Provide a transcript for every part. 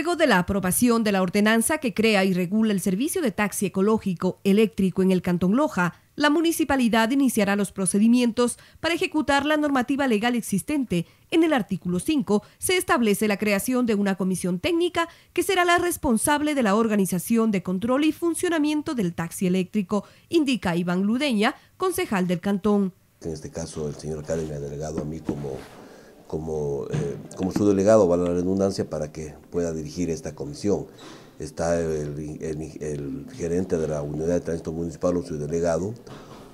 Luego de la aprobación de la ordenanza que crea y regula el servicio de taxi ecológico eléctrico en el Cantón Loja, la municipalidad iniciará los procedimientos para ejecutar la normativa legal existente. En el artículo 5 se establece la creación de una comisión técnica que será la responsable de la organización de control y funcionamiento del taxi eléctrico, indica Iván Ludeña, concejal del Cantón. En este caso, el señor me ha delegado a mí como como, eh, como su delegado, vale la redundancia, para que pueda dirigir esta comisión. Está el, gerente de la unidad de tránsito municipal o su delegado,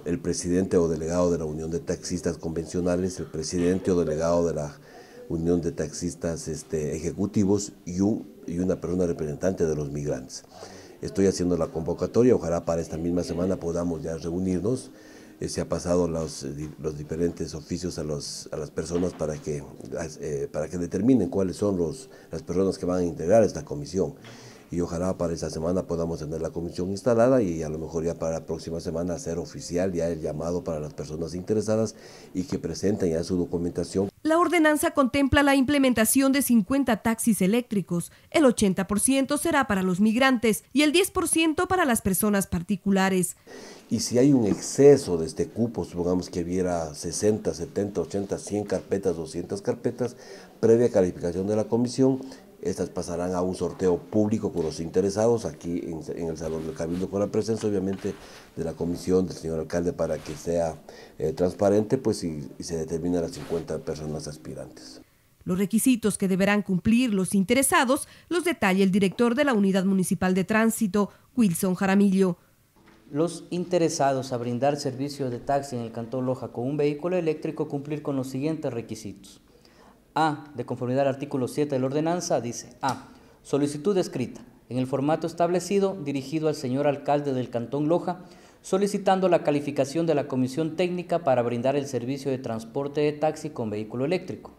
el presidente o delegado de la Unión de Taxistas Convencionales, el presidente o delegado de la Unión de Taxistas este, Ejecutivos y, y una persona representante de los migrantes. Estoy haciendo la convocatoria, ojalá para esta misma semana podamos ya reunirnos eh, se ha pasado eh, los, diferentes oficios a, los, a las personas para que, eh, para que determinen cuáles son los, las personas que van a integrar esta comisión y ojalá para esa semana podamos tener la comisión instalada y a lo mejor ya para la próxima semana hacer oficial ya el llamado para las personas interesadas y que presenten ya su documentación. La ordenanza contempla la implementación de 50 taxis eléctricos. El 80% será para los migrantes y el 10% para las personas particulares. Y si hay un exceso de este cupo, supongamos que hubiera 60, 70, 80, 100 carpetas, 200 carpetas, previa calificación de la comisión, estas pasarán a un sorteo público con los interesados aquí en, el Salón del Cabildo, con la presencia obviamente de la comisión del señor alcalde para que sea eh, transparente pues, y, se determinen las 50 personas aspirantes. Los requisitos que deberán cumplir los interesados los detalla el director de la Unidad Municipal de Tránsito, Wilson Jaramillo. Los interesados a brindar servicios de taxi en el Cantón Loja con un vehículo eléctrico cumplir con los siguientes requisitos. A, de conformidad al artículo 7 de la ordenanza, dice A, solicitud escrita en el formato establecido dirigido al señor alcalde del Cantón Loja, solicitando la calificación de la comisión técnica para brindar el servicio de transporte de taxi con vehículo eléctrico.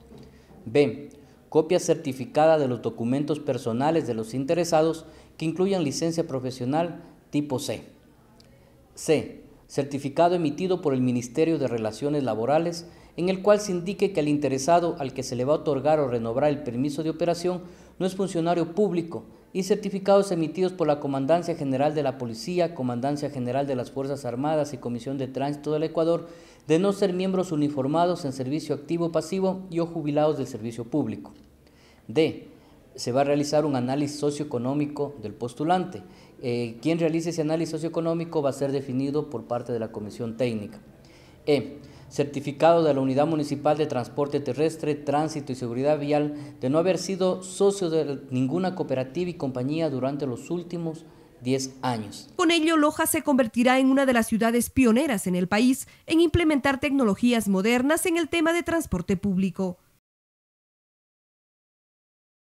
B. Copia certificada de los documentos personales de los interesados que incluyan licencia profesional tipo C. C. Certificado emitido por el Ministerio de Relaciones Laborales en el cual se indique que el interesado al que se le va a otorgar o renovar el permiso de operación no es funcionario público y certificados emitidos por la Comandancia General de la Policía, Comandancia General de las Fuerzas Armadas y Comisión de Tránsito del Ecuador de no ser miembros uniformados en servicio activo pasivo y o jubilados del servicio público. D. Se va a realizar un análisis socioeconómico del postulante. Eh, quien realice ese análisis socioeconómico va a ser definido por parte de la Comisión Técnica. E certificado de la Unidad Municipal de Transporte Terrestre, Tránsito y Seguridad Vial de no haber sido socio de ninguna cooperativa y compañía durante los últimos 10 años. Con ello, Loja se convertirá en una de las ciudades pioneras en el país en implementar tecnologías modernas en el tema de transporte público.